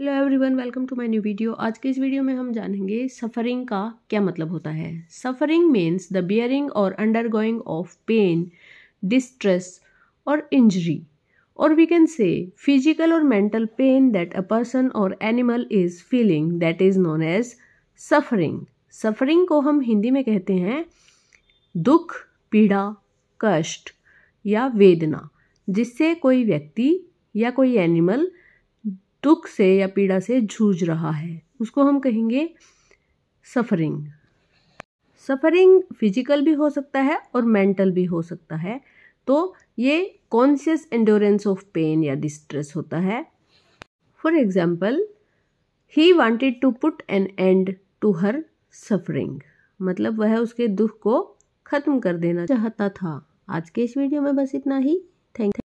hello everyone welcome to my new video आज के इस वीडियो में हम जानेंगे सफ़रिंग का क्या मतलब होता है सफ़रिंग मीन्स द बियरिंग और अंडरगोइंग ऑफ पेन डिस्ट्रेस और इंजरी और वी कैन से फिजिकल और mental pain that a person और animal is feeling that is known as suffering suffering को हम हिंदी में कहते हैं दुख पीड़ा कष्ट या वेदना जिससे कोई व्यक्ति या कोई एनिमल दुख से या पीड़ा से जूझ रहा है उसको हम कहेंगे सफरिंग सफरिंग फिजिकल भी हो सकता है और मेंटल भी हो सकता है तो ये कॉन्शियस एंडोरेंस ऑफ पेन या डिस्ट्रेस होता है for example he wanted to put an end to her suffering मतलब वह उसके दुख को ख़त्म कर देना चाहता था आज के इस वीडियो में बस इतना ही थैंक